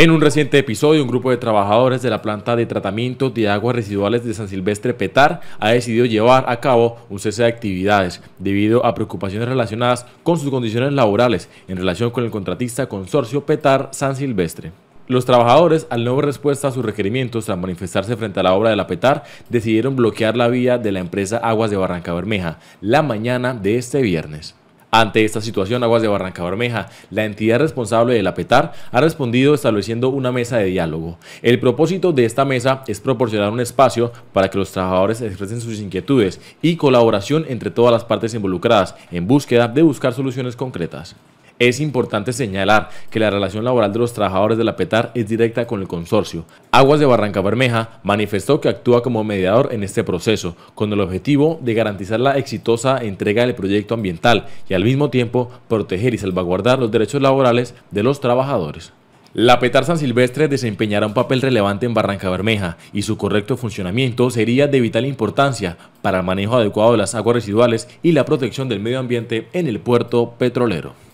En un reciente episodio, un grupo de trabajadores de la planta de tratamiento de aguas residuales de San Silvestre Petar ha decidido llevar a cabo un cese de actividades debido a preocupaciones relacionadas con sus condiciones laborales en relación con el contratista consorcio Petar San Silvestre. Los trabajadores, al no haber respuesta a sus requerimientos tras manifestarse frente a la obra de la PETAR, decidieron bloquear la vía de la empresa Aguas de Barranca Bermeja la mañana de este viernes. Ante esta situación, Aguas de Barranca Bermeja, la entidad responsable de la PETAR, ha respondido estableciendo una mesa de diálogo. El propósito de esta mesa es proporcionar un espacio para que los trabajadores expresen sus inquietudes y colaboración entre todas las partes involucradas en búsqueda de buscar soluciones concretas. Es importante señalar que la relación laboral de los trabajadores de la PETAR es directa con el consorcio. Aguas de Barranca Bermeja manifestó que actúa como mediador en este proceso, con el objetivo de garantizar la exitosa entrega del proyecto ambiental y al mismo tiempo proteger y salvaguardar los derechos laborales de los trabajadores. La Petar San Silvestre desempeñará un papel relevante en Barranca Bermeja y su correcto funcionamiento sería de vital importancia para el manejo adecuado de las aguas residuales y la protección del medio ambiente en el puerto petrolero.